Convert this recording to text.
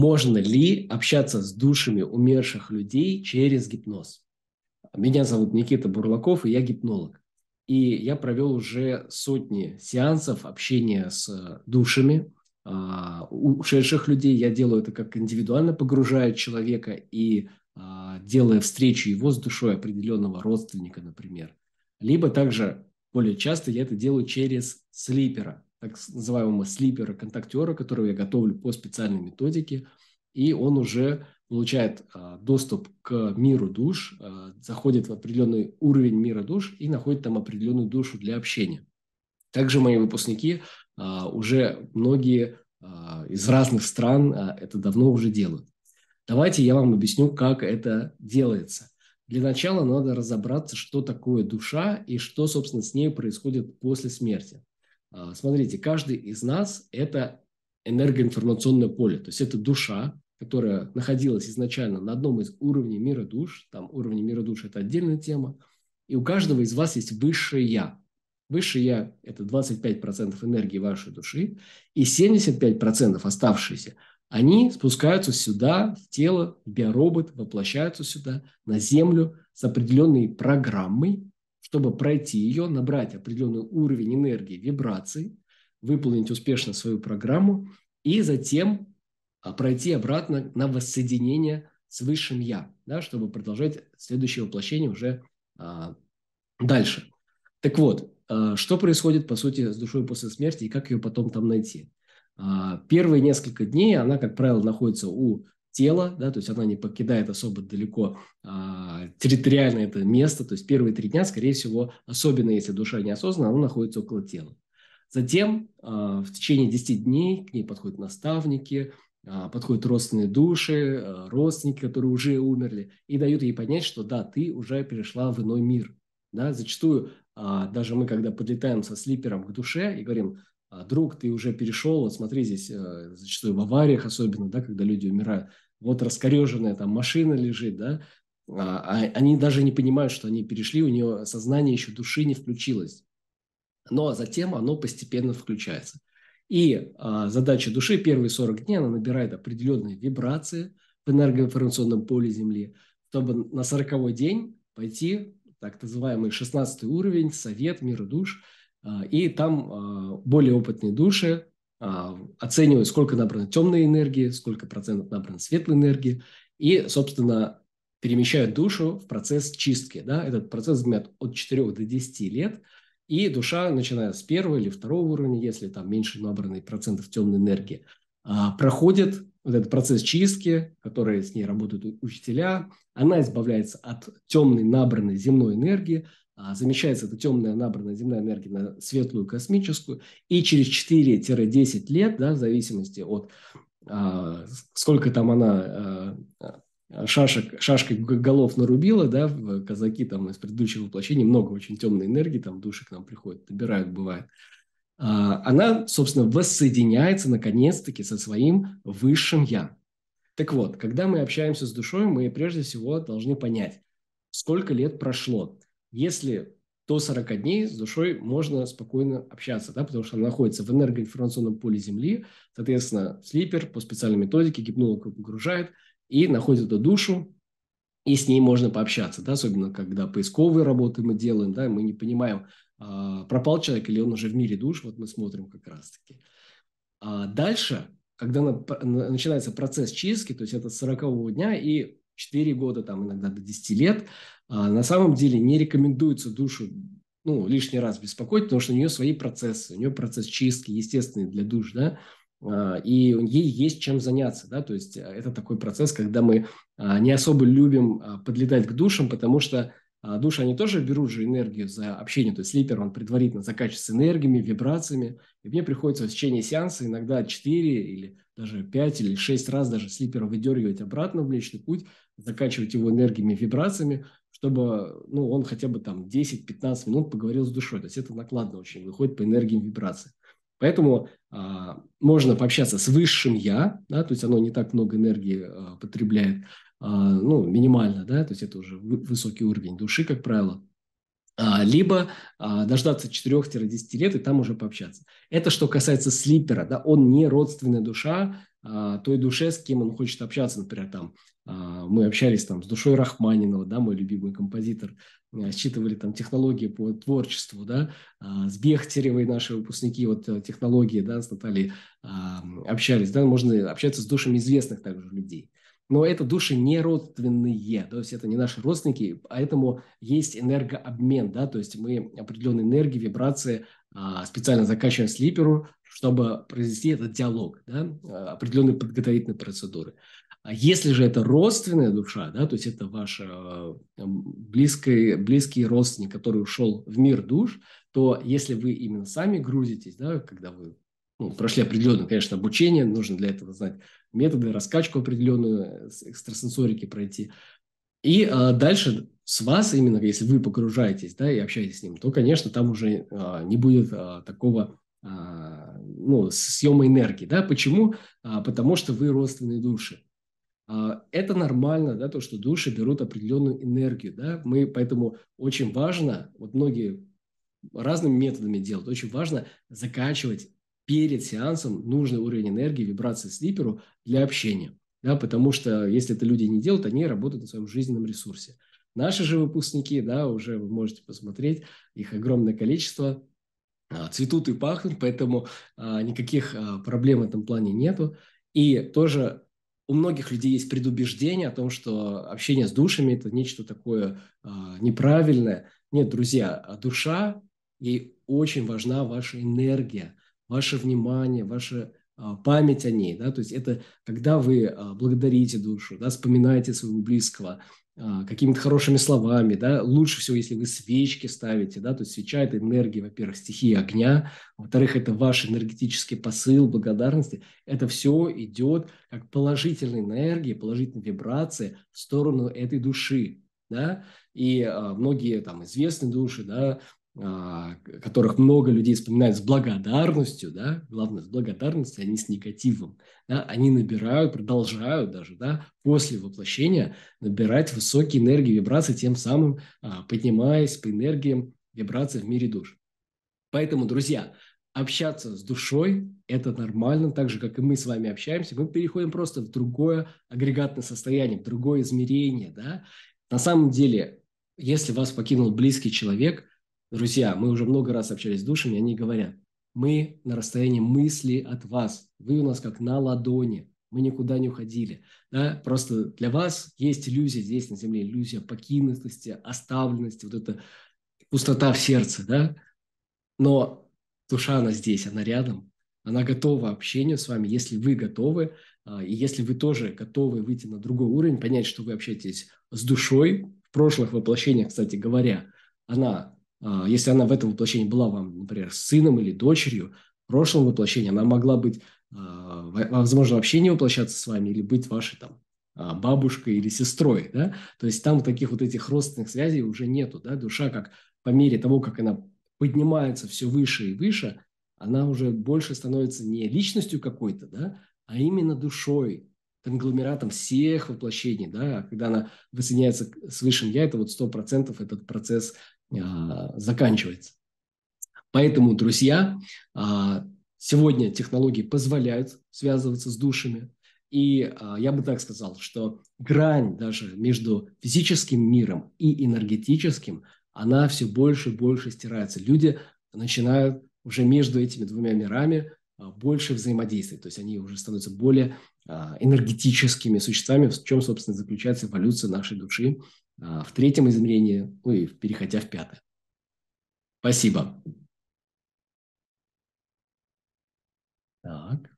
можно ли общаться с душами умерших людей через гипноз. Меня зовут Никита Бурлаков, и я гипнолог. И я провел уже сотни сеансов общения с э, душами а, ушедших людей. Я делаю это как индивидуально, погружая человека и а, делая встречу его с душой определенного родственника, например. Либо также более часто я это делаю через слипера – так называемого слипера, контактера, которого я готовлю по специальной методике, и он уже получает а, доступ к миру душ, а, заходит в определенный уровень мира душ и находит там определенную душу для общения. Также мои выпускники а, уже многие из разных стран это давно уже делают. Давайте я вам объясню, как это делается. Для начала надо разобраться, что такое душа и что, собственно, с ней происходит после смерти. А, смотрите, каждый из нас – это энергоинформационное поле, то есть это душа, которая находилась изначально на одном из уровней мира душ, там уровни мира душ – это отдельная тема, и у каждого из вас есть высшее «я». Высшее «я» – это 25% энергии вашей души, и 75% оставшиеся они спускаются сюда, в тело, в биоробот, воплощаются сюда, на Землю с определенной программой, чтобы пройти ее, набрать определенный уровень энергии, вибраций, выполнить успешно свою программу и затем а, пройти обратно на воссоединение с высшим «я», да, чтобы продолжать следующее воплощение уже а, дальше. Так вот, а, что происходит, по сути, с душой после смерти и как ее потом там найти? А, первые несколько дней она, как правило, находится у тела, да, то есть она не покидает особо далеко а, территориально это место, то есть первые три дня, скорее всего, особенно если душа неосознанна, она находится около тела. Затем а, в течение 10 дней к ней подходят наставники, а, подходят родственные души, а, родственники, которые уже умерли, и дают ей понять, что да, ты уже перешла в иной мир. Да? Зачастую а, даже мы, когда подлетаем со слипером к душе и говорим, а, друг, ты уже перешел, вот смотри, здесь э, зачастую в авариях особенно, да, когда люди умирают, вот раскореженная там машина лежит, да, а, а, они даже не понимают, что они перешли, у нее сознание еще души не включилось. Но затем оно постепенно включается. И а, задача души первые 40 дней, она набирает определенные вибрации в энергоинформационном поле Земли, чтобы на 40 день пойти так называемый 16 уровень, совет мира душ – а, и там а, более опытные души а, оценивают, сколько набрано темной энергии, сколько процентов набрано светлой энергии. И, собственно, перемещают душу в процесс чистки. Да? Этот процесс занимает от 4 до 10 лет. И душа, начиная с первого или второго уровня, если там меньше набранный процентов темной энергии, проходит вот этот процесс чистки, который с ней работают учителя. Она избавляется от темной набранной земной энергии, а, замещается эта темная набранная земная энергия на светлую космическую, и через 4-10 лет, да, в зависимости от а, сколько там она а, шашек, шашкой голов нарубила, да, казаки там из предыдущих воплощений, много очень темной энергии, там души к нам приходят, набирают, бывает. А, она, собственно, воссоединяется наконец-таки со своим высшим «я». Так вот, когда мы общаемся с душой, мы прежде всего должны понять, сколько лет прошло если до 40 дней с душой можно спокойно общаться, да, потому что она находится в энергоинформационном поле Земли, соответственно, слипер по специальной методике гипнолог погружает и находит эту душу, и с ней можно пообщаться, да, особенно когда поисковые работы мы делаем, да, мы не понимаем, а, пропал человек или он уже в мире душ, вот мы смотрим как раз-таки. А дальше, когда начинается процесс чистки, то есть это с 40 дня и 4 года, там иногда до 10 лет, а на самом деле не рекомендуется душу ну, лишний раз беспокоить, потому что у нее свои процессы, у нее процесс чистки естественный для душ, да, а, и ей есть чем заняться, да, то есть э, это такой процесс, когда мы а, не особо любим подлетать к душам, потому что а души, они тоже берут же энергию за общение, то есть слипер, он предварительно закачивает энергиями, вибрациями, и мне приходится в течение сеанса иногда 4 или даже 5 или 6 раз даже слипера выдергивать обратно в личный путь, закачивать его энергиями, вибрациями, чтобы ну, он хотя бы там 10-15 минут поговорил с душой. То есть это накладно очень выходит по энергиям вибрации. Поэтому а, можно пообщаться с высшим я, да, то есть оно не так много энергии а, потребляет, а, ну, минимально, да, то есть это уже высокий уровень души, как правило, а, либо а, дождаться 4-10 лет и там уже пообщаться. Это что касается слипера, да, он не родственная душа той душе, с кем он хочет общаться, например, там, мы общались там с душой Рахманинова, да, мой любимый композитор, считывали там технологии по творчеству, да, с Бехтеревой наши выпускники, вот э, технологии, да, с Натальей общались, да, можно общаться с душами известных также людей – но это души не родственные, то есть это не наши родственники, поэтому есть энергообмен, да, то есть мы определенные энергии, вибрации а, специально закачиваем слиперу, чтобы произвести этот диалог, да, а, определенные подготовительные процедуры. А если же это родственная душа, да, то есть это ваш а, близкий, близкий родственник, который ушел в мир душ, то если вы именно сами грузитесь, да, когда вы ну, прошли определенное, конечно, обучение, нужно для этого знать методы, раскачку определенную, э, экстрасенсорики пройти. И э, дальше с вас именно, если вы погружаетесь, да, и общаетесь с ним, то, конечно, там уже э, не будет э, такого э, ну, съема энергии, да. Почему? А, потому что вы родственные души. это нормально, да, то, что души берут определенную энергию, да. Мы поэтому очень важно, вот многие разными методами делают, очень важно закачивать перед сеансом нужный уровень энергии, вибрации слиперу для общения. Да, потому что если это люди не делают, они работают на своем жизненном ресурсе. Наши же выпускники, да, уже вы можете посмотреть, их огромное количество, а, цветут и пахнут, поэтому а, никаких а, проблем в этом плане нету. И тоже у многих людей есть предубеждение о том, что общение с душами – это нечто такое а, неправильное. Нет, друзья, а душа, ей очень важна ваша энергия – ваше внимание, ваша память о ней, да, то есть это когда вы а, благодарите душу, да, вспоминаете своего близкого, а, какими-то хорошими словами, да, лучше всего, если вы свечки ставите, да, то есть свеча – это энергия, во-первых, стихии огня, во-вторых, это ваш энергетический посыл благодарности, это все идет как положительная энергия, положительные вибрации в сторону этой души, да, и а, многие там известные души, да, а, которых много людей вспоминают с благодарностью, да, главное, с благодарностью, а не с негативом, да, они набирают, продолжают даже, да, после воплощения набирать высокие энергии, вибрации, тем самым а, поднимаясь по энергиям вибрации в мире душ. Поэтому, друзья, общаться с душой – это нормально, так же, как и мы с вами общаемся, мы переходим просто в другое агрегатное состояние, в другое измерение, да. На самом деле, если вас покинул близкий человек – Друзья, мы уже много раз общались с душами, они говорят, мы на расстоянии мысли от вас, вы у нас как на ладони, мы никуда не уходили. Да? Просто для вас есть иллюзия здесь на земле, иллюзия покинутости, оставленности, вот эта пустота в сердце, да? Но душа, она здесь, она рядом, она готова общению с вами, если вы готовы, а, и если вы тоже готовы выйти на другой уровень, понять, что вы общаетесь с душой, в прошлых воплощениях, кстати говоря, она а, если она в этом воплощении была вам, например, сыном или дочерью, в прошлом воплощении она могла быть, а, возможно, вообще не воплощаться с вами или быть вашей там а, бабушкой или сестрой, да, то есть там таких вот этих родственных связей уже нету, да, душа как по мере того, как она поднимается все выше и выше, она уже больше становится не личностью какой-то, да, а именно душой, конгломератом всех воплощений, да, когда она воссоединяется с Высшим Я, это вот сто процентов этот процесс а, заканчивается. Поэтому, друзья, а, сегодня технологии позволяют связываться с душами. И а, я бы так сказал, что грань даже между физическим миром и энергетическим, она все больше и больше стирается. Люди начинают уже между этими двумя мирами больше взаимодействовать. То есть они уже становятся более энергетическими существами, в чем, собственно, заключается эволюция нашей души а, в третьем измерении, ну и переходя в пятое. Спасибо. Так.